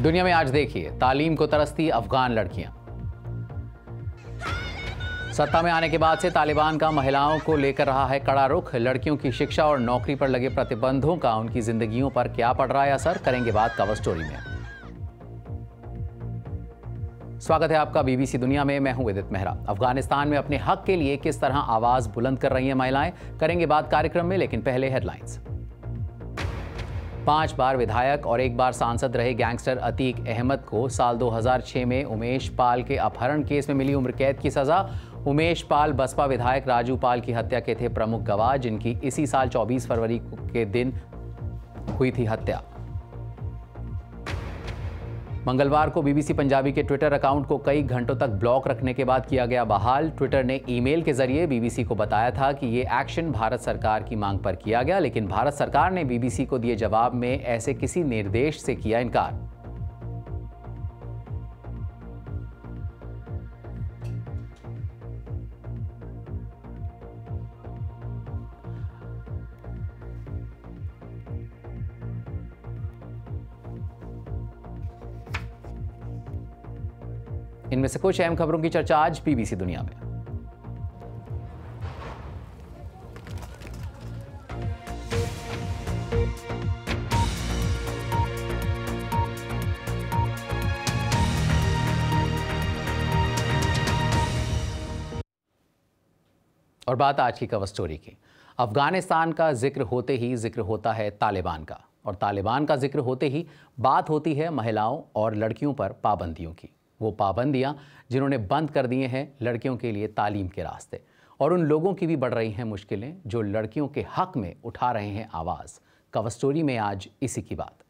दुनिया में आज देखिए तालीम को तरसती अफगान लड़कियां सत्ता में आने के बाद से तालिबान का महिलाओं को लेकर रहा है कड़ा रुख लड़कियों की शिक्षा और नौकरी पर लगे प्रतिबंधों का उनकी जिंदगियों पर क्या पड़ रहा है असर करेंगे बात कवर स्टोरी में स्वागत है आपका बीबीसी दुनिया में मैं हूं विदित मेहरा अफगानिस्तान में अपने हक के लिए किस तरह आवाज बुलंद कर रही हैं महिलाएं करेंगे बात कार्यक्रम में लेकिन पहले हेडलाइंस पांच बार विधायक और एक बार सांसद रहे गैंगस्टर अतीक अहमद को साल 2006 में उमेश पाल के अपहरण केस में मिली उम्र कैद की सज़ा उमेश पाल बसपा विधायक राजू पाल की हत्या के थे प्रमुख गवाह जिनकी इसी साल 24 फरवरी के दिन हुई थी हत्या मंगलवार को बीबीसी पंजाबी के ट्विटर अकाउंट को कई घंटों तक ब्लॉक रखने के बाद किया गया बहाल ट्विटर ने ईमेल के जरिए बीबीसी को बताया था कि ये एक्शन भारत सरकार की मांग पर किया गया लेकिन भारत सरकार ने बीबीसी को दिए जवाब में ऐसे किसी निर्देश से किया इनकार इनमें से कुछ अहम खबरों की चर्चा आज पीबीसी दुनिया में और बात आज की कवर स्टोरी की अफ़गानिस्तान का जिक्र होते ही जिक्र होता है तालिबान का और तालिबान का जिक्र होते ही बात होती है महिलाओं और लड़कियों पर पाबंदियों की वो पाबंदियाँ जिन्होंने बंद कर दिए हैं लड़कियों के लिए तालीम के रास्ते और उन लोगों की भी बढ़ रही हैं मुश्किलें जो लड़कियों के हक में उठा रहे हैं आवाज़ कवर स्टोरी में आज इसी की बात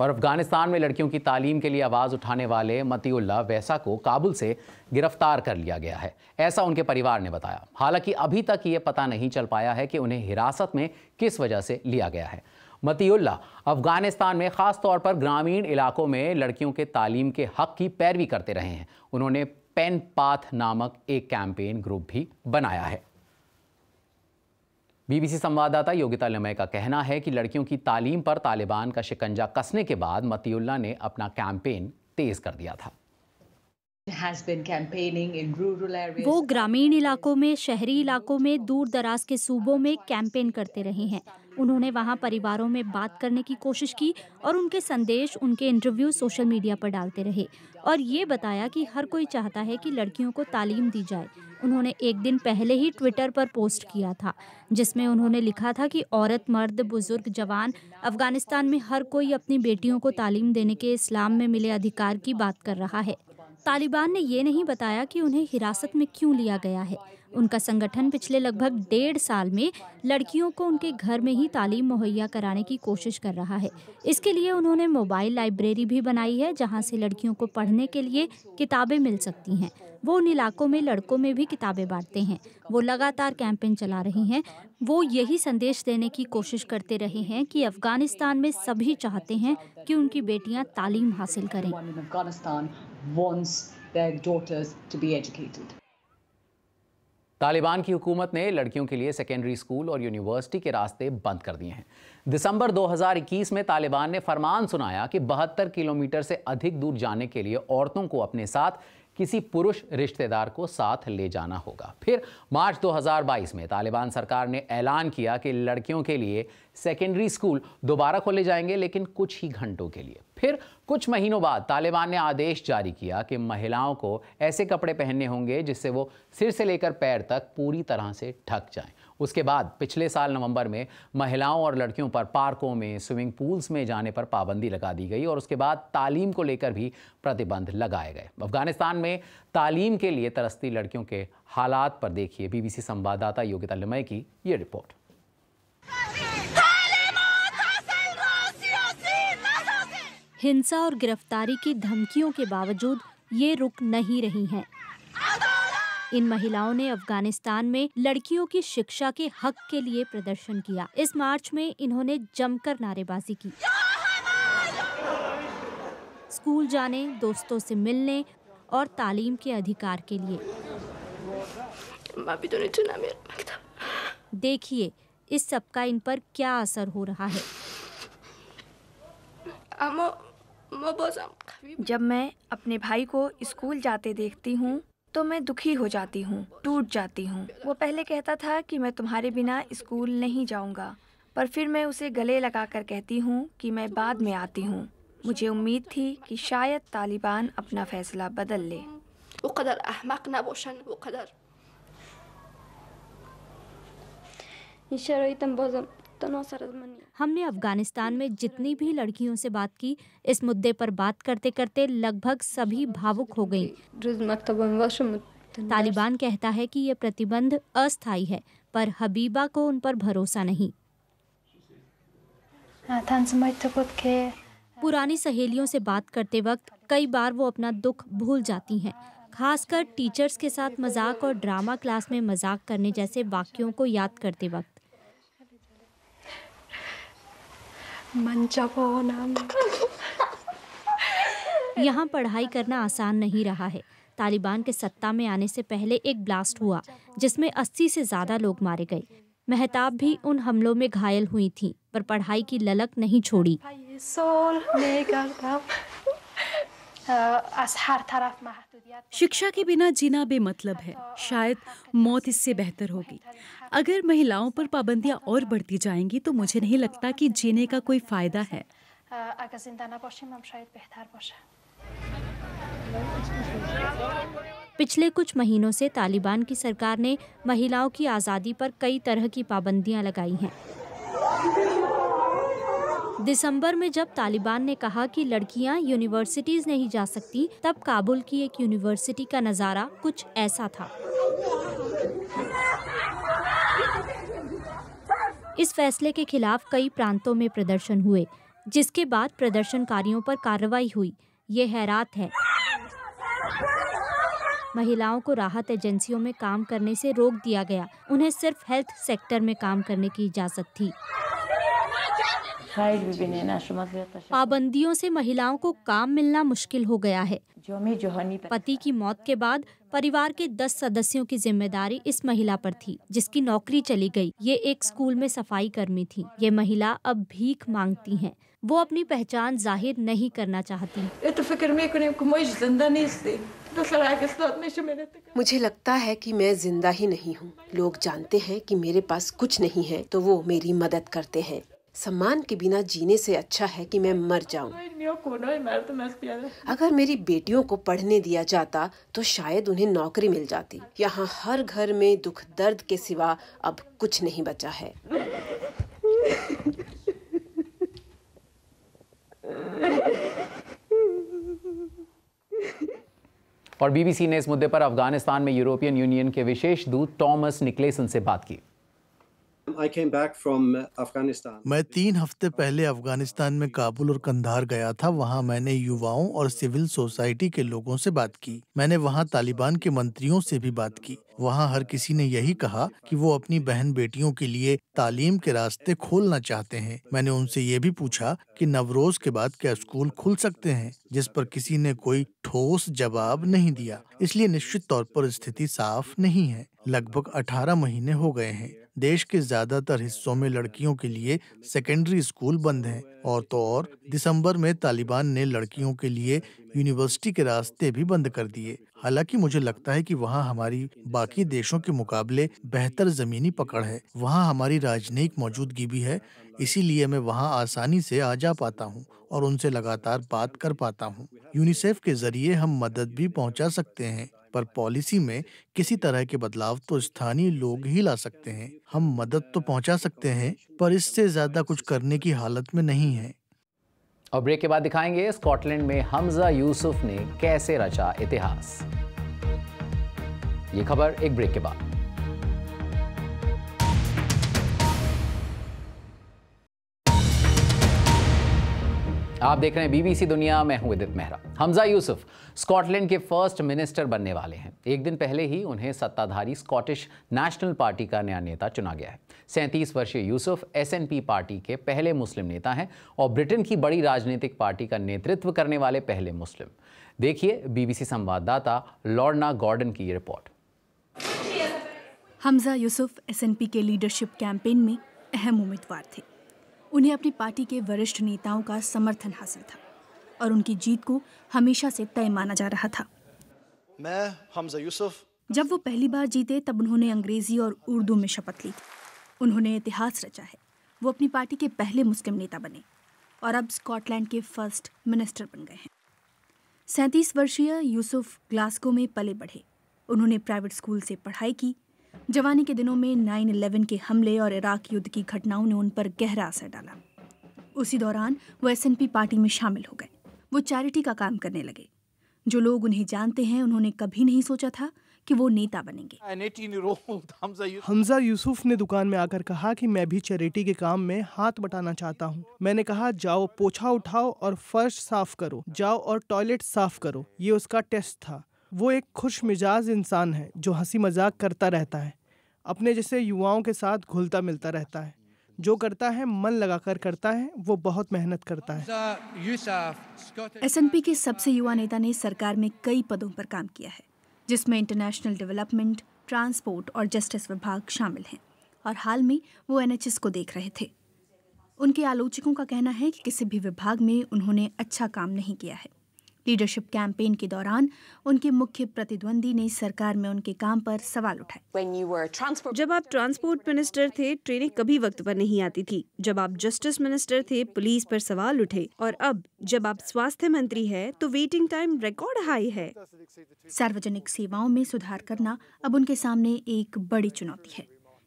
और अफगानिस्तान में लड़कियों की तालीम के लिए आवाज़ उठाने वाले मतीउल्ला वैसा को काबुल से गिरफ्तार कर लिया गया है ऐसा उनके परिवार ने बताया हालांकि अभी तक ये पता नहीं चल पाया है कि उन्हें हिरासत में किस वजह से लिया गया है मतीउल्ला अफगानिस्तान में ख़ास तौर पर ग्रामीण इलाकों में लड़कियों के तालीम के हक़ की पैरवी करते रहे हैं उन्होंने पेन पाथ नामक एक कैंपेन ग्रुप भी बनाया है बीबीसी संवाददाता योगिता लमय का कहना है कि लड़कियों की तालीम पर तालिबान का शिकंजा कसने के बाद मतियुल्ला ने अपना कैंपेन तेज कर दिया था वो ग्रामीण इलाकों में शहरी इलाकों में दूर दराज के सूबों में कैंपेन करते रहे हैं उन्होंने वहां परिवारों में बात करने की कोशिश की और उनके संदेश उनके इंटरव्यू सोशल मीडिया पर डालते रहे और ये बताया कि हर कोई चाहता है कि लड़कियों को तालीम दी जाए उन्होंने एक दिन पहले ही ट्विटर पर पोस्ट किया था जिसमें उन्होंने लिखा था कि औरत मर्द बुजुर्ग जवान अफगानिस्तान में हर कोई अपनी बेटियों को तालीम देने के इस्लाम में मिले अधिकार की बात कर रहा है तालिबान ने ये नहीं बताया कि उन्हें हिरासत में क्यों लिया गया है उनका संगठन पिछले लगभग डेढ़ साल में लड़कियों को उनके घर में ही तालीम मुहैया कराने की कोशिश कर रहा है इसके लिए उन्होंने मोबाइल लाइब्रेरी भी बनाई है जहां से लड़कियों को पढ़ने के लिए किताबें मिल सकती हैं वो उन इलाकों में लड़कों में भी किताबें बांटते हैं वो लगातार कैंपेन चला रही हैं वो यही संदेश देने की कोशिश करते रहे हैं कि अफगानिस्तान में सभी चाहते हैं कि उनकी बेटियां तालीम हासिल करें तालिबान की हुकूमत ने लड़कियों के लिए सेकेंडरी स्कूल और यूनिवर्सिटी के रास्ते बंद कर दिए हैं दिसंबर 2021 में तालिबान ने फरमान सुनाया कि बहत्तर किलोमीटर से अधिक दूर जाने के लिए औरतों को अपने साथ किसी पुरुष रिश्तेदार को साथ ले जाना होगा फिर मार्च 2022 में तालिबान सरकार ने ऐलान किया कि लड़कियों के लिए सेकेंडरी स्कूल दोबारा खोले जाएंगे लेकिन कुछ ही घंटों के लिए फिर कुछ महीनों बाद तालिबान ने आदेश जारी किया कि महिलाओं को ऐसे कपड़े पहनने होंगे जिससे वो सिर से लेकर पैर तक पूरी तरह से ढक जाएं उसके बाद पिछले साल नवंबर में महिलाओं और लड़कियों पर पार्कों में स्विमिंग पूल्स में जाने पर पाबंदी लगा दी गई और उसके बाद तालीम को लेकर भी प्रतिबंध लगाए गए अफगानिस्तान में तालीम के लिए तरसती लड़कियों के हालात पर देखिए बीबीसी संवाददाता योगिता लिमय की ये रिपोर्ट हिंसा और गिरफ्तारी की धमकियों के बावजूद ये रुक नहीं रही हैं इन महिलाओं ने अफगानिस्तान में लड़कियों की शिक्षा के हक के लिए प्रदर्शन किया इस मार्च में इन्होंने जमकर नारेबाजी की स्कूल जाने दोस्तों से मिलने और तालीम के अधिकार के लिए तो देखिए इस सब का इन पर क्या असर हो रहा है जब मैं अपने भाई को स्कूल जाते देखती हूँ तो मैं दुखी हो जाती हूँ टूट जाती हूँ वो पहले कहता था कि मैं तुम्हारे बिना स्कूल नहीं जाऊँगा पर फिर मैं उसे गले लगा कर कहती हूँ कि मैं बाद में आती हूँ मुझे उम्मीद थी कि शायद तालिबान अपना फैसला बदल ले हमने अफगानिस्तान में जितनी भी लड़कियों से बात की इस मुद्दे पर बात करते करते लगभग सभी भावुक हो गई तालिबान कहता है कि ये प्रतिबंध अस्थायी है पर हबीबा को उन पर भरोसा नहीं पुरानी सहेलियों से बात करते वक्त कई बार वो अपना दुख भूल जाती हैं खासकर टीचर्स के साथ मजाक और ड्रामा क्लास में मजाक करने जैसे वाक्यों को याद करते वक्त यहाँ पढ़ाई करना आसान नहीं रहा है तालिबान के सत्ता में आने से पहले एक ब्लास्ट हुआ जिसमें 80 से ज्यादा लोग मारे गए मेहताब भी उन हमलों में घायल हुई थी पर पढ़ाई की ललक नहीं छोड़ी शिक्षा के बिना जीना बेमतलब है शायद मौत इससे बेहतर होगी अगर महिलाओं पर पाबंदियां और बढ़ती जाएंगी तो मुझे नहीं लगता कि जीने का कोई फायदा है पिछले कुछ महीनों से तालिबान की सरकार ने महिलाओं की आज़ादी पर कई तरह की पाबंदियां लगाई हैं दिसंबर में जब तालिबान ने कहा कि लड़कियां यूनिवर्सिटीज नहीं जा सकती तब काबुल की एक यूनिवर्सिटी का नज़ारा कुछ ऐसा था इस फैसले के खिलाफ कई प्रांतों में प्रदर्शन हुए जिसके बाद प्रदर्शनकारियों पर कार्रवाई हुई ये हैरात है महिलाओं को राहत एजेंसियों में काम करने से रोक दिया गया उन्हें सिर्फ हेल्थ सेक्टर में काम करने की इजाजत थी तो पाबंदियों से महिलाओं को काम मिलना मुश्किल हो गया है पति की मौत के बाद परिवार के दस सदस्यों की जिम्मेदारी इस महिला पर थी जिसकी नौकरी चली गई ये एक स्कूल में सफाई कर्मी थी ये महिला अब भीख मांगती हैं। वो अपनी पहचान जाहिर नहीं करना चाहती नहीं मुझे लगता है कि मैं जिंदा ही नहीं हूँ लोग जानते हैं कि मेरे पास कुछ नहीं है तो वो मेरी मदद करते हैं सम्मान के बिना जीने से अच्छा है कि मैं मर जाऊं। अगर मेरी बेटियों को पढ़ने दिया जाता तो शायद उन्हें नौकरी मिल जाती यहाँ हर घर में दुख दर्द के सिवा अब कुछ नहीं बचा है और बीबीसी ने इस मुद्दे पर अफगानिस्तान में यूरोपियन यूनियन के विशेष दूत टॉमस निकलेसन से बात की मैं तीन हफ्ते पहले अफगानिस्तान में काबुल और कंधार गया था वहाँ मैंने युवाओं और सिविल सोसाइटी के लोगों से बात की मैंने वहाँ तालिबान के मंत्रियों से भी बात की वहाँ हर किसी ने यही कहा कि वो अपनी बहन बेटियों के लिए तालीम के रास्ते खोलना चाहते हैं मैंने उनसे ये भी पूछा कि नवरोज के बाद क्या स्कूल खुल सकते हैं जिस पर किसी ने कोई ठोस जवाब नहीं दिया इसलिए निश्चित तौर पर स्थिति साफ नहीं है लगभग 18 महीने हो गए हैं देश के ज्यादातर हिस्सों में लड़कियों के लिए सेकेंडरी स्कूल बंद हैं और तो और दिसंबर में तालिबान ने लड़कियों के लिए यूनिवर्सिटी के रास्ते भी बंद कर दिए हालांकि मुझे लगता है कि वहाँ हमारी बाकी देशों के मुकाबले बेहतर जमीनी पकड़ है वहाँ हमारी राजनयिक मौजूदगी भी है इसीलिए मैं वहाँ आसानी से आ जा पाता हूँ और उनसे लगातार बात कर पाता हूँ यूनिसेफ के जरिए हम मदद भी पहुँचा सकते हैं पर पॉलिसी में किसी तरह के बदलाव तो स्थानीय लोग ही ला सकते हैं हम मदद तो पहुंचा सकते हैं पर इससे ज्यादा कुछ करने की हालत में नहीं है और ब्रेक के बाद दिखाएंगे स्कॉटलैंड में हमजा यूसुफ ने कैसे रचा इतिहास ये खबर एक ब्रेक के बाद आप देख रहे हैं बीबीसी दुनिया मैं हूं विदित मेहरा हमजा यूसुफ स्कॉटलैंड के फर्स्ट मिनिस्टर बनने वाले हैं एक दिन पहले ही उन्हें सत्ताधारी स्कॉटिश नेशनल पार्टी का नया नेता चुना गया है सैंतीस वर्षीय यूसुफ एसएनपी पार्टी के पहले मुस्लिम नेता हैं और ब्रिटेन की बड़ी राजनीतिक पार्टी का नेतृत्व करने वाले पहले मुस्लिम देखिए बीबीसी संवाददाता लॉर्ना गॉर्डन की रिपोर्ट हमजा यूसुफ एसएनपी के लीडरशिप कैंपेन में अहम उम्मीदवार थे उन्हें अपनी पार्टी के वरिष्ठ नेताओं का समर्थन हासिल था और उनकी जीत को हमेशा से तय माना जा रहा था मैं हमजा यूसुफ जब वो पहली बार जीते तब उन्होंने अंग्रेजी और उर्दू में शपथ ली उन्होंने इतिहास रचा है वो अपनी पार्टी के पहले मुस्लिम नेता बने और अब स्कॉटलैंड के फर्स्ट मिनिस्टर बन गए हैं सैंतीस वर्षीय यूसुफ ग्लास्को में पले बढ़े उन्होंने प्राइवेट स्कूल से पढ़ाई की जवानी के दिनों में 9/11 के हमले और इराक युद्ध की घटनाओं ने उन पर गहरा असर डाला उसी दौरान वो एस पार्टी में शामिल हो गए वो चैरिटी का काम करने लगे जो लोग उन्हें जानते हैं उन्होंने कभी नहीं सोचा था कि वो नेता बनेंगे हमजा यूसुफ ने दुकान में आकर कहा कि मैं भी चैरिटी के काम में हाथ बटाना चाहता हूँ मैंने कहा जाओ पोछा उठाओ और फर्श साफ करो जाओ और टॉयलेट साफ करो ये उसका टेस्ट था वो एक खुश मिजाज इंसान है जो हंसी मजाक करता रहता है अपने जैसे युवाओं के साथ घुलता मिलता रहता है जो करता है मन लगाकर करता है वो बहुत मेहनत करता है एसएनपी के सबसे युवा नेता ने सरकार में कई पदों पर काम किया है जिसमें इंटरनेशनल डेवलपमेंट ट्रांसपोर्ट और जस्टिस विभाग शामिल हैं और हाल में वो एनएचएस को देख रहे थे उनके आलोचकों का कहना है कि किसी भी विभाग में उन्होंने अच्छा काम नहीं किया है लीडरशिप कैंपेन के दौरान उनके मुख्य प्रतिद्वंदी ने सरकार में उनके काम पर सवाल उठाए जब आप ट्रांसपोर्ट मिनिस्टर थे ट्रेनें कभी वक्त पर नहीं आती थी जब आप जस्टिस मिनिस्टर थे पुलिस पर सवाल उठे और अब जब आप स्वास्थ्य मंत्री है तो वेटिंग टाइम रिकॉर्ड हाई है सार्वजनिक सेवाओं में सुधार करना अब उनके सामने एक बड़ी चुनौती है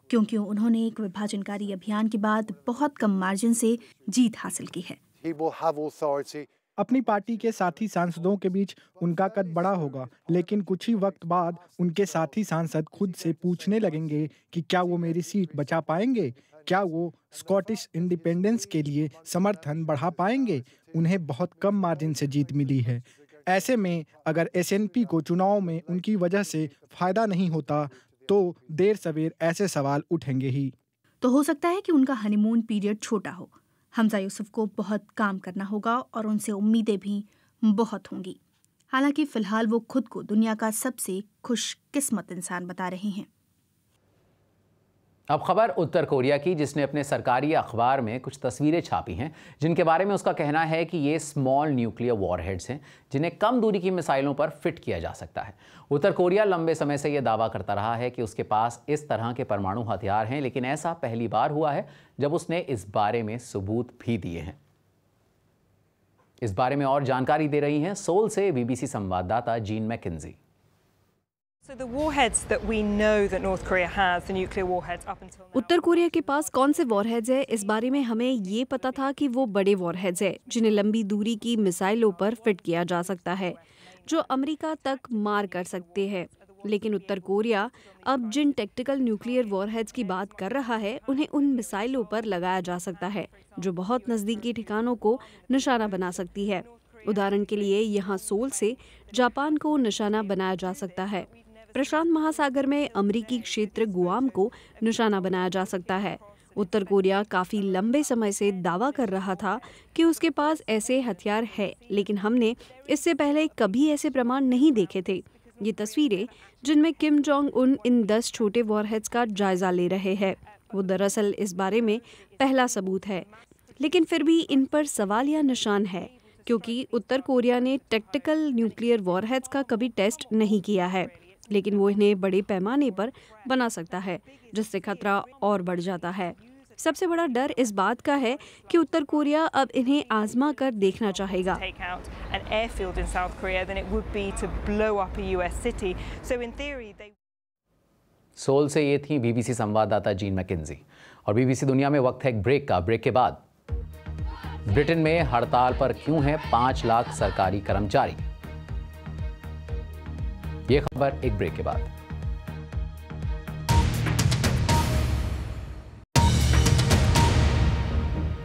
क्योंकि उन्होंने एक विभाजनकारी अभियान के बाद बहुत कम मार्जिन से जीत हासिल की है अपनी पार्टी के साथी सांसदों के बीच उनका कद बड़ा होगा लेकिन कुछ ही वक्त बाद उनके साथी सांसद खुद से पूछने लगेंगे कि क्या वो मेरी सीट बचा पाएंगे क्या वो स्कॉटिश इंडिपेंडेंस के लिए समर्थन बढ़ा पाएंगे उन्हें बहुत कम मार्जिन से जीत मिली है ऐसे में अगर एस को चुनाव में उनकी वजह से फायदा नहीं होता तो देर सवेर ऐसे सवाल उठेंगे ही तो हो सकता है कि उनका हनीमून पीरियड छोटा हो हमजा यूसुफ को बहुत काम करना होगा और उनसे उम्मीदें भी बहुत होंगी हालांकि फ़िलहाल वो खुद को दुनिया का सबसे किस्मत इंसान बता रहे हैं अब खबर उत्तर कोरिया की जिसने अपने सरकारी अखबार में कुछ तस्वीरें छापी हैं जिनके बारे में उसका कहना है कि ये स्मॉल न्यूक्लियर वॉरहेड्स हैं जिन्हें कम दूरी की मिसाइलों पर फिट किया जा सकता है उत्तर कोरिया लंबे समय से ये दावा करता रहा है कि उसके पास इस तरह के परमाणु हथियार हैं लेकिन ऐसा पहली बार हुआ है जब उसने इस बारे में सबूत भी दिए हैं इस बारे में और जानकारी दे रही हैं सोल से बीबीसी संवाददाता जीन मैकिन्जी उत्तर कोरिया के पास कौन से वॉरहेड्स है इस बारे में हमें ये पता था कि वो बड़े वॉरहेड्स हैं जिन्हें लंबी दूरी की मिसाइलों पर फिट किया जा सकता है जो अमेरिका तक मार कर सकते हैं लेकिन उत्तर कोरिया अब जिन टेक्टिकल न्यूक्लियर वॉरहेड्स की बात कर रहा है उन्हें उन मिसाइलों पर लगाया जा सकता है जो बहुत नज़दीकी ठिकानों को निशाना बना सकती है उदाहरण के लिए यहाँ सोल से जापान को निशाना बनाया जा सकता है प्रशांत महासागर में अमरीकी क्षेत्र गुआम को निशाना बनाया जा सकता है उत्तर कोरिया काफी लंबे समय से दावा कर रहा था कि उसके पास ऐसे हथियार है लेकिन हमने इससे पहले कभी ऐसे प्रमाण नहीं देखे थे ये तस्वीरें जिनमें किम जोंग उन इन दस छोटे वॉरहेड्स का जायजा ले रहे हैं वो दरअसल इस बारे में पहला सबूत है लेकिन फिर भी इन पर सवाल या निशान है क्योंकि उत्तर कोरिया ने टेक्टिकल न्यूक्लियर वॉरहेड्स का कभी टेस्ट नहीं किया है लेकिन वो इन्हें बड़े पैमाने पर बना सकता है जिससे खतरा और बढ़ जाता है सबसे बड़ा डर इस बात का है कि उत्तर कोरिया अब इन्हें आजमा कर देखना चाहेगा सोल से ये थी बीबीसी संवाददाता जीन मैकिंजी और बीबीसी दुनिया में वक्त है एक ब्रेक का ब्रेक के बाद ब्रिटेन में हड़ताल पर क्यों हैं पांच लाख सरकारी कर्मचारी यह खबर एक ब्रेक के बाद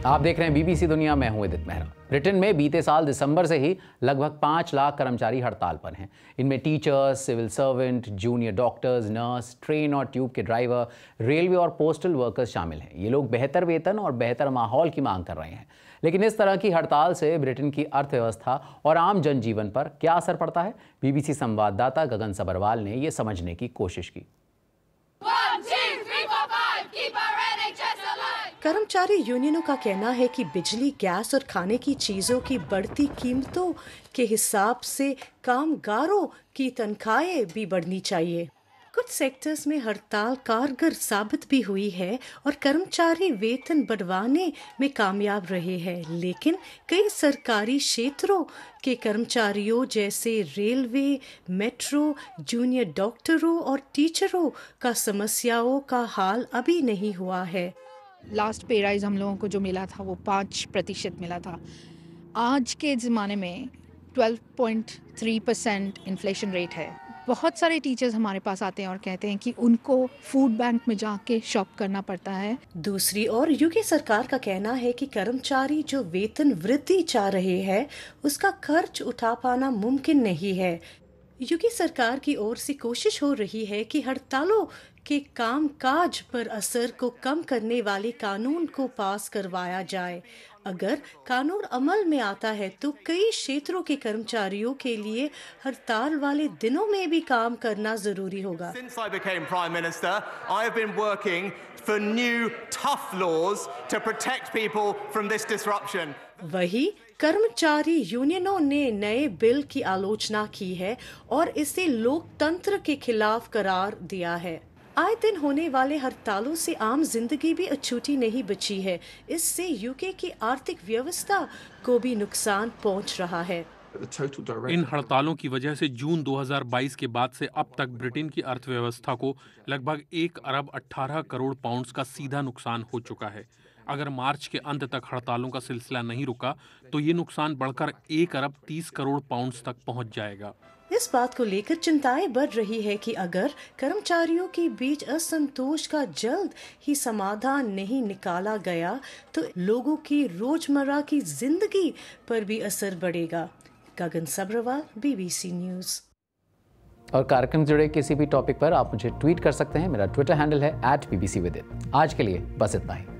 आप देख रहे हैं बीबीसी दुनिया मैं हूं इदित मेहरा ब्रिटेन में बीते साल दिसंबर से ही लगभग पांच लाख कर्मचारी हड़ताल पर हैं इनमें teachers civil servant junior doctors nurse train और ट्यूब के ड्राइवर रेलवे और पोस्टल वर्कर्स शामिल हैं ये लोग बेहतर वेतन और बेहतर माहौल की मांग कर रहे हैं लेकिन इस तरह की हड़ताल से ब्रिटेन की अर्थव्यवस्था और आम जनजीवन पर क्या असर पड़ता है बीबीसी संवाददाता गगन सबरवाल ने यह समझने की कोशिश की कर्मचारी यूनियनों का कहना है कि बिजली गैस और खाने की चीज़ों की बढ़ती कीमतों के हिसाब से कामगारों की तनख्वाहें भी बढ़नी चाहिए कुछ सेक्टर्स में हड़ताल कारगर साबित भी हुई है और कर्मचारी वेतन बढ़वाने में कामयाब रहे हैं लेकिन कई सरकारी क्षेत्रों के कर्मचारियों जैसे रेलवे मेट्रो जूनियर डॉक्टरों और टीचरों का समस्याओं का हाल अभी नहीं हुआ है लास्ट पे राइज हम लोगों को जो मिला था वो पाँच प्रतिशत मिला था आज के ज़माने में 12.3 परसेंट इन्फ्लेशन रेट है बहुत सारे टीचर्स हमारे पास आते हैं और कहते हैं कि उनको फूड बैंक में जाके शॉप करना पड़ता है दूसरी ओर यूके सरकार का कहना है कि कर्मचारी जो वेतन वृद्धि चाह रहे हैं उसका खर्च उठा पाना मुमकिन नहीं है यूके सरकार की ओर से कोशिश हो रही है कि हड़तालों के काज पर असर को कम करने वाले कानून को पास करवाया जाए अगर कानून अमल में आता है तो कई क्षेत्रों के कर्मचारियों के लिए हड़ताल वाले दिनों में भी काम करना जरूरी होगा वही कर्मचारी यूनियनों ने नए बिल की आलोचना की है और इसे लोकतंत्र के खिलाफ करार दिया है आए दिन होने वाले हड़तालों से आम जिंदगी भी अछूती नहीं बची है इससे यूके की आर्थिक व्यवस्था को भी नुकसान पहुंच रहा है इन हड़तालों की वजह से जून 2022 के बाद से अब तक ब्रिटेन की अर्थव्यवस्था को लगभग एक अरब 18 करोड़ पाउंड्स का सीधा नुकसान हो चुका है अगर मार्च के अंत तक हड़तालों का सिलसिला नहीं रुका तो ये नुकसान बढ़कर एक अरब 30 करोड़ पाउंड्स तक पहुंच जाएगा इस बात को लेकर चिंताएं बढ़ रही है कि अगर कर्मचारियों के बीच असंतोष का जल्द ही समाधान नहीं निकाला गया तो लोगों की रोजमर्रा की जिंदगी पर भी असर बढ़ेगा गगन सबरवाल बीबीसी न्यूज़ और कार्यक्रम जुड़े किसी भी टॉपिक पर आप मुझे ट्वीट कर सकते हैं मेरा ट्विटर हैंडल है एट बी आज के लिए बस इतना ही